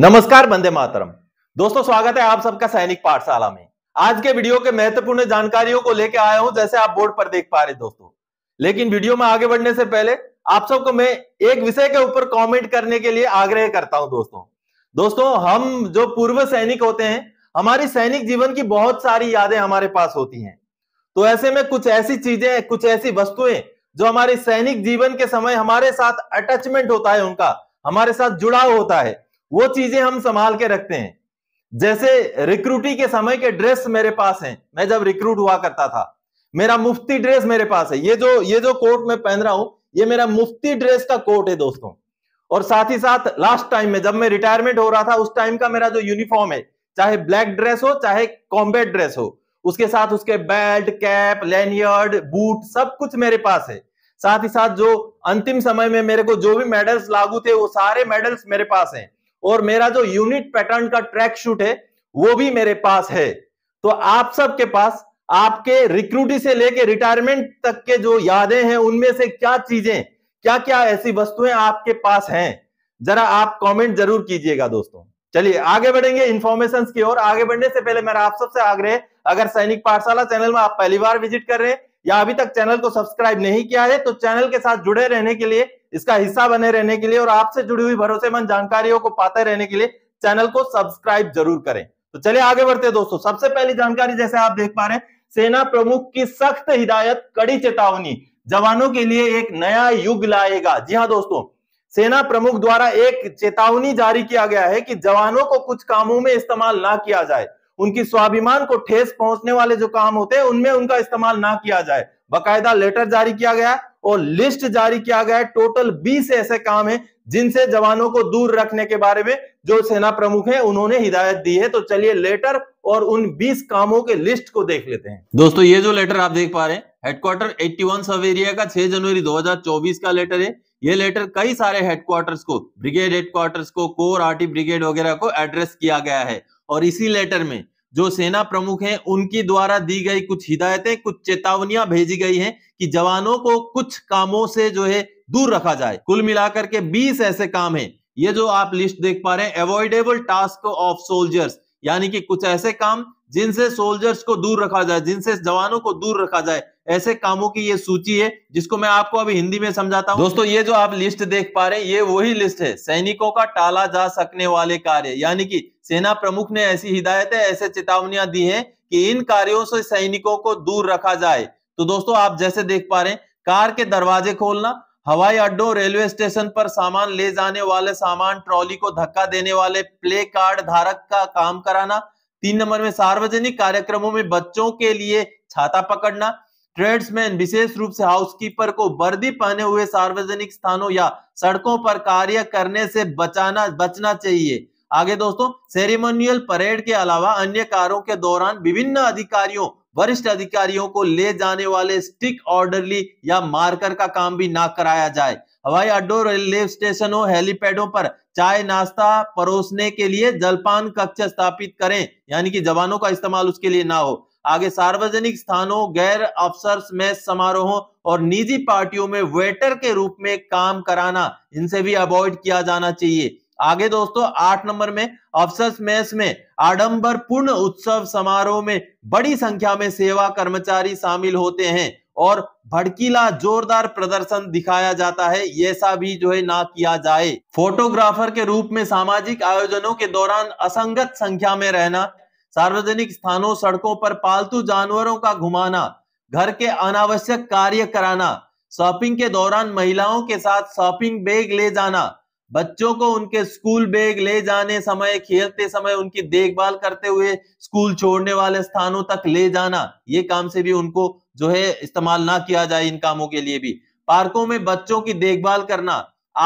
नमस्कार बंदे मातरम दोस्तों स्वागत है आप सबका सैनिक पाठशाला में आज के वीडियो के महत्वपूर्ण जानकारियों को लेकर आया हूं जैसे आप बोर्ड पर देख पा रहे दोस्तों लेकिन वीडियो में आगे बढ़ने से पहले आप सबको मैं एक विषय के ऊपर कमेंट करने के लिए आग्रह करता हूं दोस्तों दोस्तों हम जो पूर्व सैनिक होते हैं हमारी सैनिक जीवन की बहुत सारी यादें हमारे पास होती हैं तो ऐसे में कुछ ऐसी चीजें कुछ ऐसी वस्तुएं जो हमारे सैनिक जीवन के समय हमारे साथ अटैचमेंट होता है उनका हमारे साथ जुड़ाव होता है वो चीजें हम संभाल के रखते हैं जैसे रिक्रूटी के समय के ड्रेस मेरे पास हैं मैं जब रिक्रूट हुआ करता था मेरा मुफ्ती ड्रेस मेरे पास है ये जो ये जो कोट मैं पहन रहा हूं ये मेरा मुफ्ती ड्रेस का कोट है दोस्तों और साथ ही साथ लास्ट टाइम में जब मैं रिटायरमेंट हो रहा था उस टाइम का मेरा जो यूनिफॉर्म है चाहे ब्लैक ड्रेस हो चाहे कॉम्बेट ड्रेस हो उसके साथ उसके बेल्ट कैप लेनियर्ड बूट सब कुछ मेरे पास है साथ ही साथ जो अंतिम समय में मेरे को जो भी मेडल्स लागू थे वो सारे मेडल्स मेरे पास हैं और मेरा जो यूनिट पैटर्न का ट्रैक शूट है वो भी मेरे पास है तो आप सबके पास आपके रिक्रूटी से लेके रिटायरमेंट तक के जो यादें हैं उनमें से क्या चीजें क्या क्या ऐसी वस्तुएं आपके पास हैं जरा आप कमेंट जरूर कीजिएगा दोस्तों चलिए आगे बढ़ेंगे इन्फॉर्मेशन की ओर आगे बढ़ने से पहले मेरा आप सबसे आग्रह अगर सैनिक पाठशाला चैनल में आप पहली बार विजिट कर रहे हैं या अभी तक चैनल को सब्सक्राइब नहीं किया है तो चैनल के साथ जुड़े रहने के लिए इसका हिस्सा बने रहने के लिए और आपसे जुड़ी हुई भरोसेमंद जानकारियों को पाते रहने के लिए चैनल को सब्सक्राइब जरूर करें तो चलिए आगे बढ़ते दोस्तों सबसे पहली जानकारी जैसे आप देख पा रहे हैं सेना प्रमुख की सख्त हिदायत कड़ी चेतावनी जवानों के लिए एक नया युग लाएगा जी हाँ दोस्तों सेना प्रमुख द्वारा एक चेतावनी जारी किया गया है कि जवानों को कुछ कामों में इस्तेमाल ना किया जाए उनकी स्वाभिमान को ठेस पहुंचने वाले जो काम होते हैं उनमें उनका इस्तेमाल ना किया जाए बकायदा लेटर जारी किया गया और लिस्ट जारी किया गया है टोटल 20 ऐसे काम है जिनसे जवानों को दूर रखने के बारे में जो सेना प्रमुख है उन्होंने हिदायत दी है तो चलिए लेटर और उन 20 कामों के लिस्ट को देख लेते हैं दोस्तों ये जो लेटर आप देख पा रहे हैं हेडक्वार्टर 81 सब एरिया का 6 जनवरी 2024 का लेटर है ये लेटर कई सारे हेडक्वार्टर्स को ब्रिगेड हेडक्वार्टर्स को कोर आर्टी ब्रिगेड वगैरह को एड्रेस किया गया है और इसी लेटर में जो सेना प्रमुख हैं उनकी द्वारा दी गई कुछ हिदायतें कुछ चेतावनियां भेजी गई हैं कि जवानों को कुछ कामों से जो है दूर रखा जाए कुल मिलाकर के 20 ऐसे काम हैं ये जो आप लिस्ट देख पा रहे हैं अवॉइडेबल टास्क ऑफ सोल्जर्स यानी कि कुछ ऐसे काम जिनसे सोल्जर्स को दूर रखा जाए जिनसे जवानों को दूर रखा जाए ऐसे कामों की ये सूची है जिसको मैं आपको अभी हिंदी में समझाता हूँ दोस्तों ये जो आप लिस्ट देख पा रहे हैं ये वही लिस्ट है सैनिकों का टाला जा सकने वाले कार्य यानी कि सेना प्रमुख ने ऐसी हिदायतें ऐसे चेतावनियां दी है कि इन कार्यों से सैनिकों को दूर रखा जाए तो दोस्तों आप जैसे देख पा रहे हैं कार के दरवाजे खोलना हवाई अड्डों रेलवे स्टेशन पर सामान ले जाने वाले सामान ट्रॉली को धक्का देने वाले प्ले कार्ड धारक का काम कराना तीन नंबर में सार्वजनिक कार्यक्रमों में बच्चों के लिए छाता पकड़ना ट्रेड्समैन विशेष रूप से हाउसकीपर को वर्दी पहने हुए सार्वजनिक स्थानों या सड़कों पर कार्य करने से बचाना बचना चाहिए आगे दोस्तों सेरेमोनियल परेड के अलावा अन्य कार्यों के दौरान विभिन्न अधिकारियों वरिष्ठ अधिकारियों को ले जाने वाले स्टिक ऑर्डरली या मार्कर का काम भी ना कराया जाए हवाई अड्डों रेलवे स्टेशनों हेलीपैडों पर चाय नाश्ता परोसने के लिए जलपान कक्ष स्थापित करें यानी कि जवानों का इस्तेमाल उसके लिए ना हो आगे सार्वजनिक स्थानों गैर अफसर में समारोहों और निजी पार्टियों में वेटर के रूप में काम कराना इनसे भी अवॉइड किया जाना चाहिए आगे दोस्तों आठ नंबर में अफसर मैस में आडंबर पूर्ण उत्सव समारोह में बड़ी संख्या में सेवा कर्मचारी शामिल होते हैं और भड़कीला जोरदार प्रदर्शन दिखाया जाता है ऐसा भी जो है ना किया जाए फोटोग्राफर के रूप में सामाजिक आयोजनों के दौरान असंगत संख्या में रहना सार्वजनिक स्थानों सड़कों पर पालतू जानवरों का घुमाना घर के अनावश्यक कार्य कराना शॉपिंग के दौरान महिलाओं के साथ शॉपिंग बैग ले जाना बच्चों को उनके स्कूल बैग ले जाने समय खेलते समय उनकी देखभाल करते हुए स्कूल छोड़ने वाले स्थानों तक ले जाना ये काम से भी उनको जो है इस्तेमाल ना किया जाए इन कामों के लिए भी पार्कों में बच्चों की देखभाल करना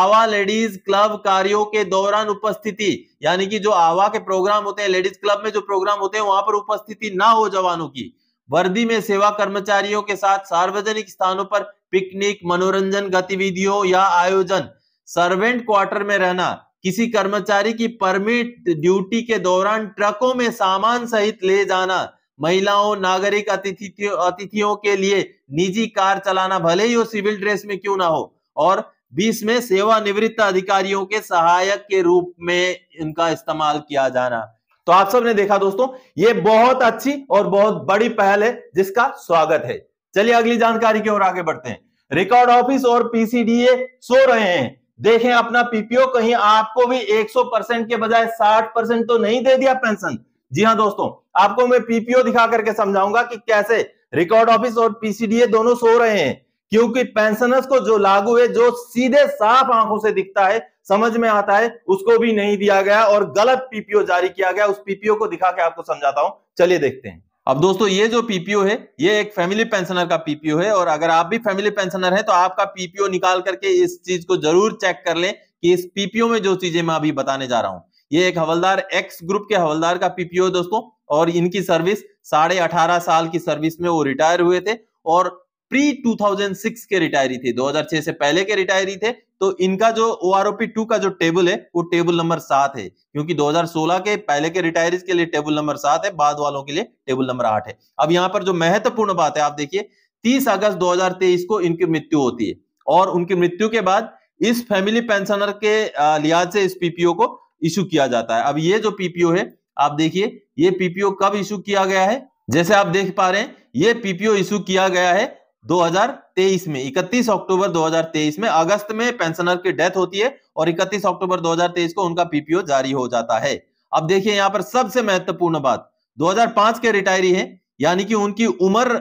आवा लेडीज क्लब कार्यों के दौरान उपस्थिति यानी कि जो आवा के प्रोग्राम होते हैं लेडीज क्लब में जो प्रोग्राम होते हैं वहां पर उपस्थिति ना हो जवानों की वर्दी में सेवा कर्मचारियों के साथ सार्वजनिक स्थानों पर पिकनिक मनोरंजन गतिविधियों या आयोजन सर्वेंट क्वार्टर में रहना किसी कर्मचारी की परमिट ड्यूटी के दौरान ट्रकों में सामान सहित ले जाना महिलाओं नागरिक अतिथियों अतिथियों के लिए निजी कार चलाना भले ही वो सिविल ड्रेस में क्यों ना हो और बीस में सेवानिवृत्त अधिकारियों के सहायक के रूप में इनका इस्तेमाल किया जाना तो आप सबने देखा दोस्तों ये बहुत अच्छी और बहुत बड़ी पहल है जिसका स्वागत है चलिए अगली जानकारी की ओर आगे बढ़ते हैं रिकॉर्ड ऑफिस और पीसीडीए सो रहे हैं देखें अपना पीपीओ कहीं आपको भी 100 परसेंट के बजाय 60 परसेंट तो नहीं दे दिया पेंशन जी हाँ दोस्तों आपको मैं पीपीओ दिखा करके समझाऊंगा कि कैसे रिकॉर्ड ऑफिस और पीसीडीए दोनों सो रहे हैं क्योंकि पेंशनर्स को जो लागू है जो सीधे साफ आंखों से दिखता है समझ में आता है उसको भी नहीं दिया गया और गलत पीपीओ जारी किया गया उस पीपीओ को दिखा के आपको समझाता हूं चलिए देखते हैं अब दोस्तों ये जो पीपीओ है ये एक फैमिली पेंशनर का पीपीओ है और अगर आप भी फैमिली पेंशनर है तो आपका पीपीओ निकाल करके इस चीज को जरूर चेक कर लें कि इस पीपीओ में जो चीजें मैं अभी बताने जा रहा हूं ये एक हवलदार एक्स ग्रुप के हवलदार का पीपीओ है दोस्तों और इनकी सर्विस साढ़े अठारह साल की सर्विस में वो रिटायर हुए थे और प्री 2006 के रिटायरी थे 2006 से पहले के रिटायरी थे तो इनका जो ओ आर टू का जो टेबल है वो टेबल नंबर सात है क्योंकि 2016 के पहले के रिटायरी के लिए टेबल नंबर सात है बाद वालों के लिए टेबल नंबर आठ है अब यहाँ पर जो महत्वपूर्ण बात है आप देखिए 30 अगस्त 2023 को इनकी मृत्यु होती है और उनकी मृत्यु के बाद इस फैमिली पेंशनर के लिहाज से इस पीपीओ को इशू किया जाता है अब ये जो पीपीओ है आप देखिए ये पीपीओ कब इशू किया गया है जैसे आप देख पा रहे हैं ये पीपीओ इशू किया गया है 2023 में 31 अक्टूबर 2023 में अगस्त में पेंशनर की डेथ होती है और 31 अक्टूबर 2023 को उनका पीपीओ जारी हो जाता है अब देखिए यहाँ पर सबसे महत्वपूर्ण बात 2005 के रिटायरी है यानी कि उनकी उम्र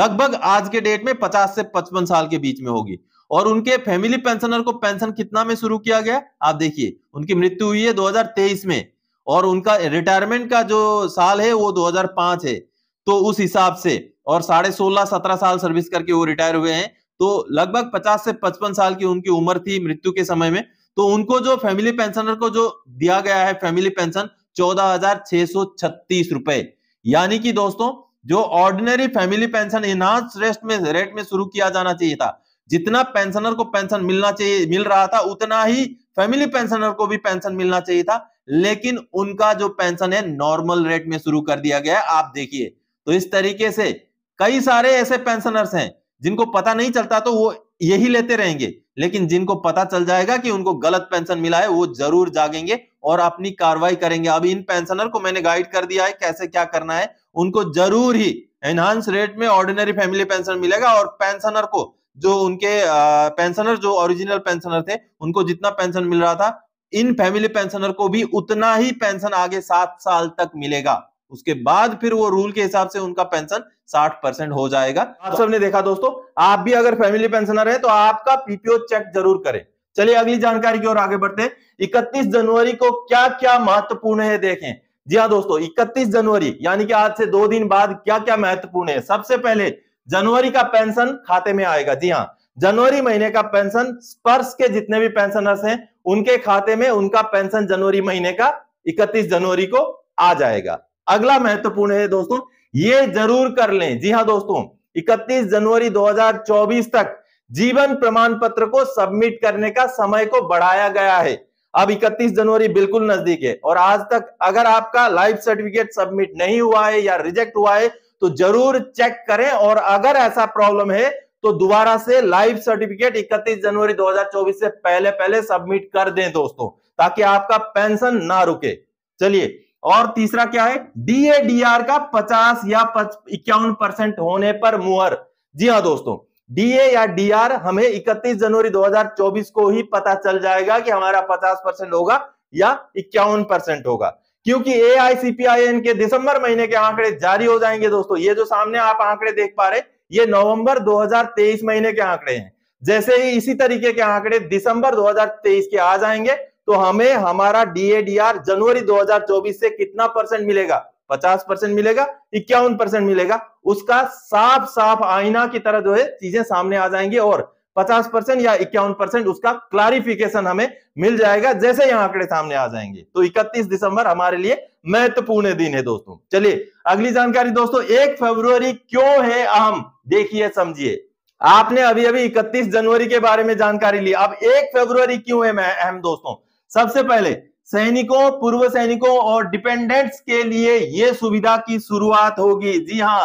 लगभग आज के डेट में 50 से 55 साल के बीच में होगी और उनके फैमिली पेंशनर को पेंशन कितना में शुरू किया गया आप देखिए उनकी मृत्यु हुई है 2023 में और उनका रिटायरमेंट का जो साल है वो 2005 है तो उस हिसाब से और साढ़े सोलह सत्रह साल सर्विस करके वो रिटायर हुए हैं तो लगभग पचास से पचपन साल की उनकी उम्र थी मृत्यु के समय में तो उनको जो फैमिली पेंशनर को जो दिया गया है फैमिली पेंशन चौदह हजार छह सौ छत्तीस रुपए यानी कि दोस्तों जो ordinary family pension enhance rest में रेट में शुरू किया जाना चाहिए था जितना पेंशनर को पेंशन मिलना चाहिए मिल रहा था उतना ही फैमिली पेंशनर को भी पेंशन मिलना चाहिए था लेकिन उनका जो पेंशन है नॉर्मल रेट में शुरू कर दिया गया आप देखिए तो इस तरीके से कई सारे ऐसे पेंशनर्स हैं जिनको पता नहीं चलता तो वो यही लेते रहेंगे लेकिन जिनको पता चल जाएगा कि उनको गलत पेंशन मिला है वो जरूर जागेंगे और अपनी कार्रवाई करेंगे अब इन पेंशनर को मैंने गाइड कर दिया है कैसे क्या करना है उनको जरूर ही एनहांस रेट में ऑर्डिनरी फैमिली पेंशन मिलेगा और पेंशनर को जो उनके पेंशनर जो ओरिजिनल पेंशनर थे उनको जितना पेंशन मिल रहा था इन फैमिली पेंशनर को भी उतना ही पेंशन आगे सात साल तक मिलेगा उसके बाद फिर वो रूल के हिसाब से उनका पेंशन 60 परसेंट हो जाएगा आप सबने देखा दोस्तों आप भी अगर फैमिली पेंशनर है तो आपका पीपीओ चेक जरूर करें चलिए अगली जानकारी की ओर आगे बढ़ते हैं इकतीस जनवरी को क्या क्या महत्वपूर्ण है देखें जी हाँ दोस्तों इकतीस जनवरी यानी कि आज से दो दिन बाद क्या क्या महत्वपूर्ण है सबसे पहले जनवरी का पेंशन खाते में आएगा जी हाँ जनवरी महीने का पेंशन स्पर्श के जितने भी पेंशनर्स हैं उनके खाते में उनका पेंशन जनवरी महीने का 31 जनवरी को आ जाएगा अगला महत्वपूर्ण है दोस्तों ये जरूर कर लें जी हाँ दोस्तों 31 जनवरी 2024 तक जीवन प्रमाण पत्र को सबमिट करने का समय को बढ़ाया गया है अब 31 जनवरी बिल्कुल नजदीक है और आज तक अगर आपका लाइफ सर्टिफिकेट सबमिट नहीं हुआ है या रिजेक्ट हुआ है तो जरूर चेक करें और अगर ऐसा प्रॉब्लम है तो दोबारा से लाइव सर्टिफिकेट 31 जनवरी 2024 से पहले पहले सबमिट कर दें दोस्तों ताकि आपका पेंशन ना रुके चलिए और तीसरा क्या है डीए का 50 या इक्यावन परसेंट होने पर मुहर जी हाँ दोस्तों डीए या डीआर हमें 31 जनवरी 2024 को ही पता चल जाएगा कि हमारा 50 परसेंट होगा या इक्यावन परसेंट होगा क्योंकि ए आई के दिसंबर महीने के आंकड़े जारी हो जाएंगे दोस्तों ये जो सामने आप आंकड़े देख पा रहे ये नवंबर 2023 महीने के आंकड़े हैं जैसे ही इसी तरीके के आंकड़े दिसंबर 2023 के आ जाएंगे तो हमें हमारा डीएडीआर जनवरी 2024 से कितना परसेंट मिलेगा 50 परसेंट मिलेगा इक्यावन परसेंट मिलेगा उसका साफ साफ आईना की तरह जो है चीजें सामने आ जाएंगी और 50 परसेंट या इक्यावन परसेंट उसका क्लारिफिकेशन हमें मिल जाएगा जैसे यहाँ आंकड़े सामने आ जाएंगे तो 31 दिसंबर हमारे लिए महत्वपूर्ण दिन है दोस्तों चलिए अगली जानकारी दोस्तों एक फरवरी क्यों है अहम देखिए समझिए आपने अभी अभी इकतीस जनवरी के बारे में जानकारी ली अब एक फरवरी क्यों है मैं अहम दोस्तों सबसे पहले सैनिकों पूर्व सैनिकों और डिपेंडेंट्स के लिए यह सुविधा की शुरुआत होगी जी हाँ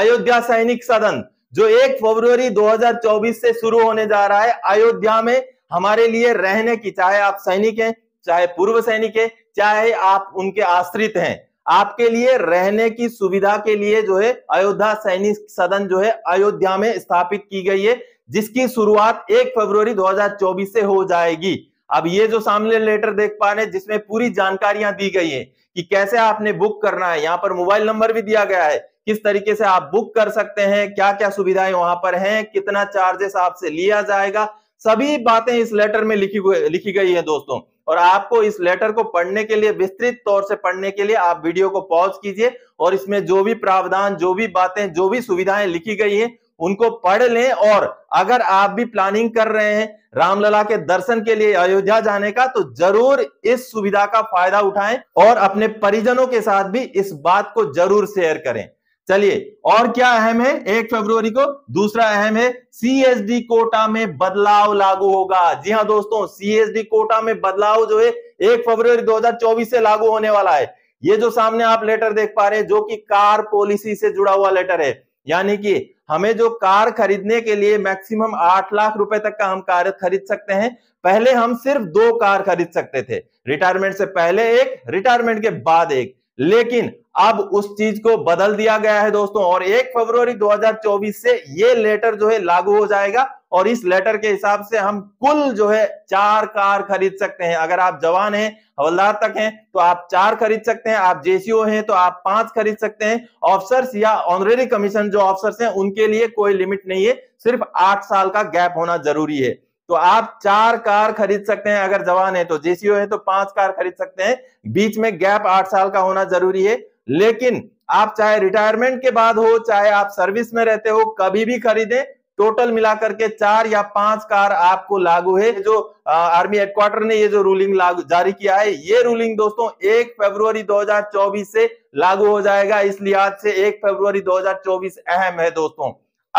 अयोध्या सैनिक सदन जो एक फरवरी 2024 से शुरू होने जा रहा है अयोध्या में हमारे लिए रहने की चाहे आप सैनिक हैं चाहे पूर्व सैनिक है चाहे आप उनके आश्रित हैं आपके लिए रहने की सुविधा के लिए जो है अयोध्या सैनिक सदन जो है अयोध्या में स्थापित की गई है जिसकी शुरुआत 1 फरवरी 2024 से हो जाएगी अब ये जो सामने लेटर देख पा रहे हैं जिसमें पूरी जानकारियां दी गई है कि कैसे आपने बुक करना है यहाँ पर मोबाइल नंबर भी दिया गया है किस तरीके से आप बुक कर सकते हैं क्या क्या सुविधाएं वहां पर हैं कितना चार्जेस आपसे लिया जाएगा सभी बातें इस लेटर में लिखी लिखी गई है दोस्तों और आपको इस लेटर को पढ़ने के लिए विस्तृत तौर से पढ़ने के लिए आप वीडियो को पॉज कीजिए और इसमें जो भी प्रावधान जो भी बातें जो भी सुविधाएं लिखी गई है उनको पढ़ लें और अगर आप भी प्लानिंग कर रहे हैं रामलला के दर्शन के लिए अयोध्या जाने का तो जरूर इस सुविधा का फायदा उठाएं और अपने परिजनों के साथ भी इस बात को जरूर शेयर करें चलिए और क्या अहम है एक फरवरी को दूसरा अहम है सीएसडी कोटा में बदलाव लागू होगा जी हाँ दोस्तों सीएसडी कोटा में बदलाव जो है एक फरवरी 2024 से लागू होने वाला है ये जो सामने आप लेटर देख पा रहे हैं जो कि कार पॉलिसी से जुड़ा हुआ लेटर है यानी कि हमें जो कार खरीदने के लिए मैक्सिमम आठ लाख रुपए तक का हम कार खरीद सकते हैं पहले हम सिर्फ दो कार खरीद सकते थे रिटायरमेंट से पहले एक रिटायरमेंट के बाद एक लेकिन अब उस चीज को बदल दिया गया है दोस्तों और 1 फरवरी 2024 से ये लेटर जो है लागू हो जाएगा और इस लेटर के हिसाब से हम कुल जो है चार कार खरीद सकते हैं अगर आप जवान हैं हवलदार तक हैं तो आप चार खरीद सकते हैं आप जेसीओ हैं तो आप पांच खरीद सकते हैं ऑफिसर्स या ऑनरेरी कमीशन जो ऑफिसर्स हैं उनके लिए कोई लिमिट नहीं है सिर्फ आठ साल का गैप होना जरूरी है तो आप चार कार खरीद सकते हैं अगर जवान है तो जेसीओ है तो पांच कार खरीद सकते हैं बीच में गैप आठ साल का होना जरूरी है लेकिन आप चाहे रिटायरमेंट के बाद हो चाहे आप सर्विस में रहते हो कभी भी खरीदें टोटल मिलाकर के चार या पांच कार आपको लागू है जो आ, आर्मी हेडक्वार्टर ने ये जो रूलिंग लागू जारी किया है ये रूलिंग दोस्तों एक फरवरी 2024 से लागू हो जाएगा इस लिहाज से एक फरवरी 2024 अहम है दोस्तों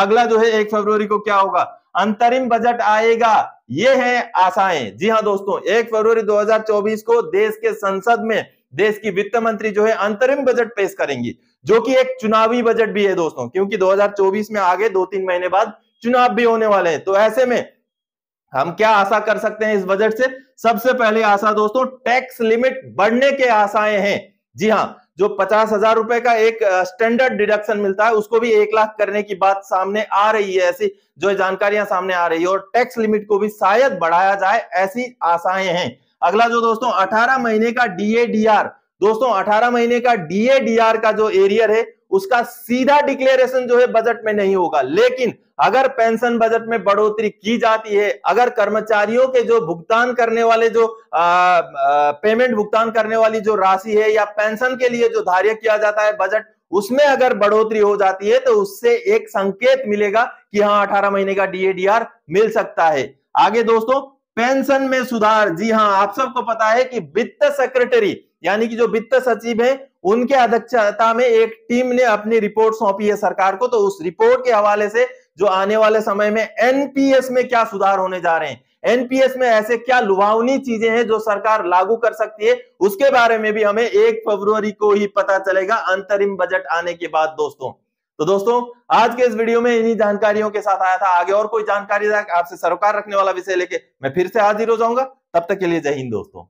अगला जो है एक फरवरी को क्या होगा अंतरिम बजट आएगा ये है आशाएं जी हाँ दोस्तों एक फरवरी 2024 को देश के संसद में देश की वित्त मंत्री जो है अंतरिम बजट पेश करेंगी जो कि एक चुनावी बजट भी है दोस्तों क्योंकि 2024 में आगे दो तीन महीने बाद चुनाव भी होने वाले हैं तो ऐसे में हम क्या आशा कर सकते हैं इस बजट से सबसे पहले आशा दोस्तों टैक्स लिमिट बढ़ने के आशाएं हैं जी हाँ जो पचास हजार रुपए का एक स्टैंडर्ड डिडक्शन मिलता है उसको भी एक लाख करने की बात सामने आ रही है ऐसी जो जानकारियां सामने आ रही है और टैक्स लिमिट को भी शायद बढ़ाया जाए ऐसी आशाएं हैं अगला जो दोस्तों 18 महीने का डीएडीआर दोस्तों 18 महीने का डीएडीआर का जो एरियर है उसका सीधा डिक्लेरेशन जो है बजट में नहीं होगा लेकिन अगर पेंशन बजट में बढ़ोतरी की जाती है अगर कर्मचारियों के जो भुगतान करने वाले जो आ, आ, पेमेंट भुगतान करने वाली जो राशि है या पेंशन के लिए जो धार्य किया जाता है बजट उसमें अगर बढ़ोतरी हो जाती है तो उससे एक संकेत मिलेगा कि हाँ अठारह महीने का डीएडीआर मिल सकता है आगे दोस्तों पेंशन में सुधार जी हाँ आप सबको पता है कि वित्त सेक्रेटरी यानी कि जो वित्त सचिव है उनके अध्यक्षता में एक टीम ने अपनी रिपोर्ट सौंपी है सरकार को तो उस रिपोर्ट के हवाले से जो आने वाले समय में एनपीएस में क्या सुधार होने जा रहे हैं एनपीएस में ऐसे क्या लुभावनी चीजें हैं जो सरकार लागू कर सकती है उसके बारे में भी हमें एक फरवरी को ही पता चलेगा अंतरिम बजट आने के बाद दोस्तों तो दोस्तों आज के इस वीडियो में इन्हीं जानकारियों के साथ आया था आगे और कोई जानकारी आपसे सरोकार रखने वाला विषय लेके मैं फिर से हाजिर हो जाऊंगा तब तक के लिए जय हिंद दोस्तों